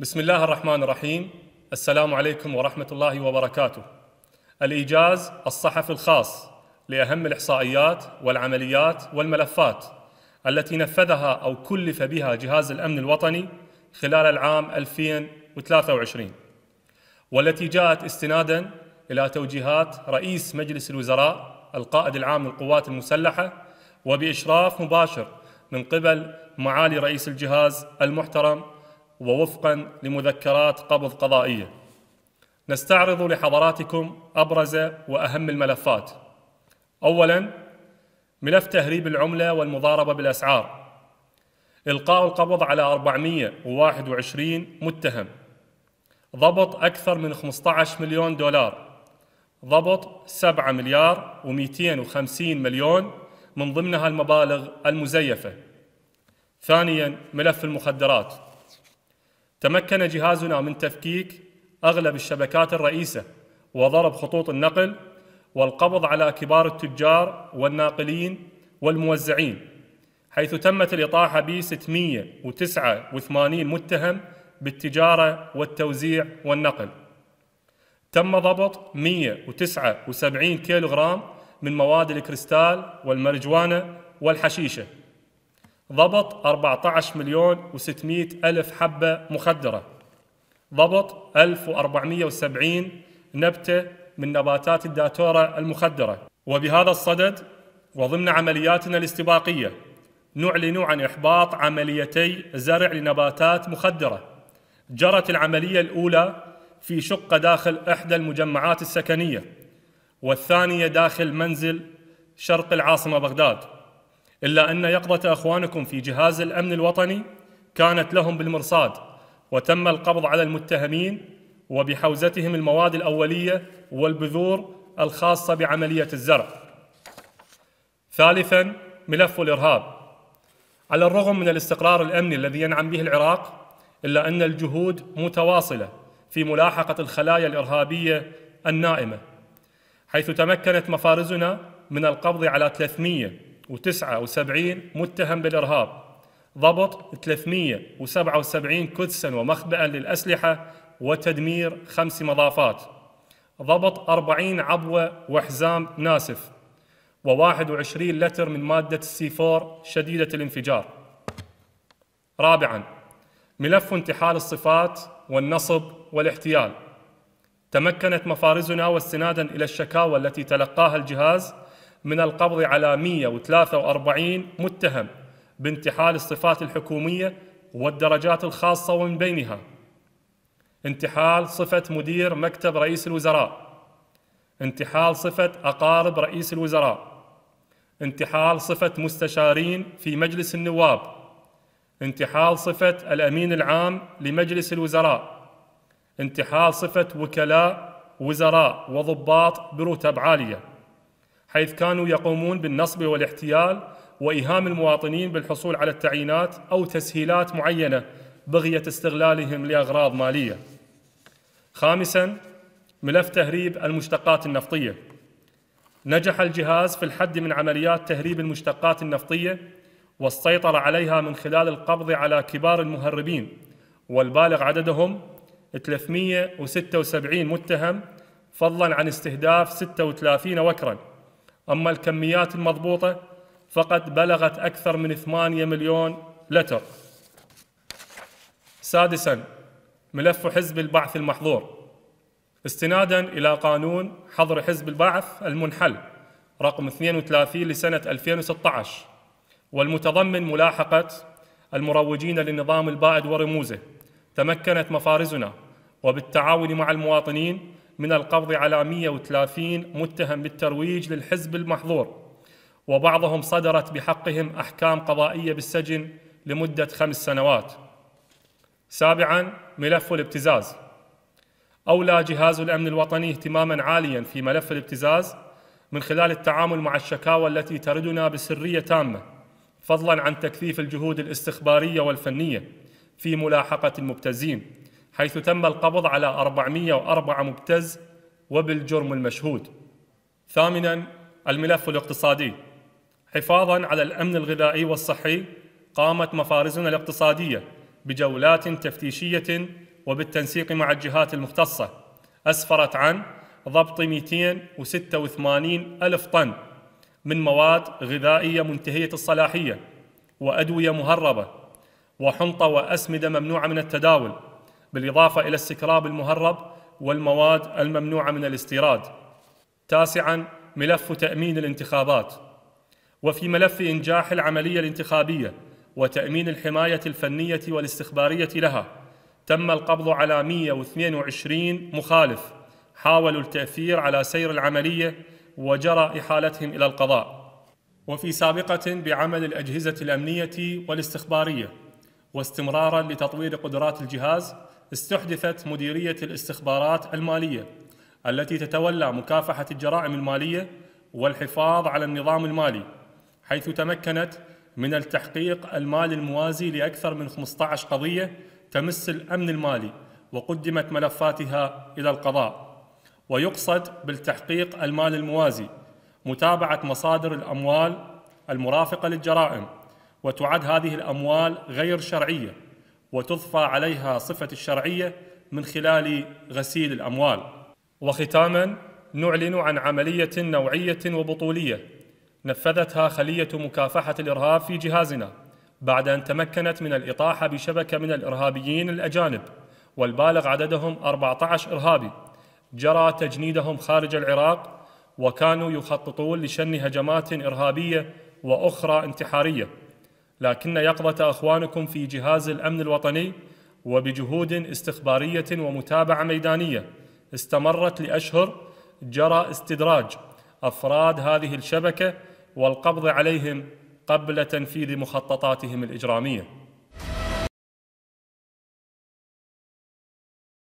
بسم الله الرحمن الرحيم السلام عليكم ورحمة الله وبركاته الإيجاز الصحفي الخاص لأهم الإحصائيات والعمليات والملفات التي نفذها أو كلف بها جهاز الأمن الوطني خلال العام 2023 والتي جاءت استنادا إلى توجيهات رئيس مجلس الوزراء القائد العام للقوات المسلحة وبإشراف مباشر من قبل معالي رئيس الجهاز المحترم ووفقا لمذكرات قبض قضائيه. نستعرض لحضراتكم ابرز واهم الملفات. اولا ملف تهريب العمله والمضاربه بالاسعار. القاء القبض على 421 متهم. ضبط اكثر من 15 مليون دولار. ضبط 7 مليار و250 مليون من ضمنها المبالغ المزيفه. ثانيا ملف المخدرات تمكن جهازنا من تفكيك أغلب الشبكات الرئيسة وضرب خطوط النقل والقبض على كبار التجار والناقلين والموزعين حيث تمت الإطاحة ب 689 متهم بالتجارة والتوزيع والنقل تم ضبط 179 كيلوغرام من مواد الكريستال والمرجوانة والحشيشة ضبط 14 مليون و600 ألف حبة مخدرة ضبط 1470 نبتة من نباتات الداتورة المخدرة وبهذا الصدد وضمن عملياتنا الاستباقية نعلن عن إحباط عمليتي زرع لنباتات مخدرة جرت العملية الأولى في شقة داخل إحدى المجمعات السكنية والثانية داخل منزل شرق العاصمة بغداد إلا أن يقظة أخوانكم في جهاز الأمن الوطني كانت لهم بالمرصاد وتم القبض على المتهمين وبحوزتهم المواد الأولية والبذور الخاصة بعملية الزرع ثالثا ملف الإرهاب على الرغم من الاستقرار الأمني الذي ينعم به العراق إلا أن الجهود متواصلة في ملاحقة الخلايا الإرهابية النائمة حيث تمكنت مفارزنا من القبض على 300 379 متهم بالإرهاب ضبط 377 قدسا ومخبأ للأسلحة وتدمير خمس مضافات ضبط 40 عبوة وحزام ناسف و21 لتر من مادة السيفور شديدة الانفجار رابعا ملف انتحال الصفات والنصب والاحتيال تمكنت مفارزنا واستنادا إلى الشكاوى التي تلقاها الجهاز من القبض على 143 متهم بانتحال الصفات الحكومية والدرجات الخاصة ومن بينها انتحال صفة مدير مكتب رئيس الوزراء انتحال صفة أقارب رئيس الوزراء انتحال صفة مستشارين في مجلس النواب انتحال صفة الأمين العام لمجلس الوزراء انتحال صفة وكلاء وزراء وضباط برتب عاليه حيث كانوا يقومون بالنصب والاحتيال وايهام المواطنين بالحصول على التعيينات او تسهيلات معينه بغيه استغلالهم لاغراض ماليه. خامسا ملف تهريب المشتقات النفطيه. نجح الجهاز في الحد من عمليات تهريب المشتقات النفطيه والسيطره عليها من خلال القبض على كبار المهربين والبالغ عددهم 376 متهم فضلا عن استهداف 36 وكرا أما الكميات المضبوطة فقد بلغت أكثر من 8 مليون لتر سادسا ملف حزب البعث المحظور استنادا إلى قانون حظر حزب البعث المنحل رقم 32 لسنة 2016 والمتضمن ملاحقة المروجين للنظام البائد ورموزه تمكنت مفارزنا وبالتعاون مع المواطنين من القبض على 130 متهم بالترويج للحزب المحظور وبعضهم صدرت بحقهم أحكام قضائية بالسجن لمدة خمس سنوات سابعا ملف الابتزاز أولى جهاز الأمن الوطني اهتماما عاليا في ملف الابتزاز من خلال التعامل مع الشكاوى التي تردنا بسرية تامة فضلا عن تكثيف الجهود الاستخبارية والفنية في ملاحقة المبتزين حيث تم القبض على 404 مبتز وبالجرم المشهود. ثامناً الملف الاقتصادي. حفاظاً على الأمن الغذائي والصحي، قامت مفارزنا الاقتصادية بجولات تفتيشية وبالتنسيق مع الجهات المختصة، أسفرت عن ضبط 286 ألف طن من مواد غذائية منتهية الصلاحية وأدوية مهربة وحنطة وأسمدة ممنوعة من التداول بالإضافة إلى السكراب المهرب والمواد الممنوعة من الاستيراد. تاسعاً ملف تأمين الانتخابات. وفي ملف إنجاح العملية الانتخابية وتأمين الحماية الفنية والاستخبارية لها، تم القبض على 122 مخالف حاولوا التأثير على سير العملية وجرى إحالتهم إلى القضاء. وفي سابقة بعمل الأجهزة الأمنية والاستخبارية واستمرارا لتطوير قدرات الجهاز استحدثت مديرية الاستخبارات المالية التي تتولى مكافحة الجرائم المالية والحفاظ على النظام المالي حيث تمكنت من التحقيق المالي الموازي لأكثر من 15 قضية تمس الأمن المالي وقدمت ملفاتها إلى القضاء ويقصد بالتحقيق المال الموازي متابعة مصادر الأموال المرافقة للجرائم وتعد هذه الأموال غير شرعية وتضفى عليها صفة الشرعية من خلال غسيل الأموال وختاما نعلن عن عملية نوعية وبطولية نفذتها خلية مكافحة الإرهاب في جهازنا بعد أن تمكنت من الإطاحة بشبكة من الإرهابيين الأجانب والبالغ عددهم 14 إرهابي جرى تجنيدهم خارج العراق وكانوا يخططون لشن هجمات إرهابية وأخرى انتحارية لكن يقظة أخوانكم في جهاز الأمن الوطني وبجهود استخبارية ومتابعة ميدانية استمرت لأشهر جرى استدراج أفراد هذه الشبكة والقبض عليهم قبل تنفيذ مخططاتهم الإجرامية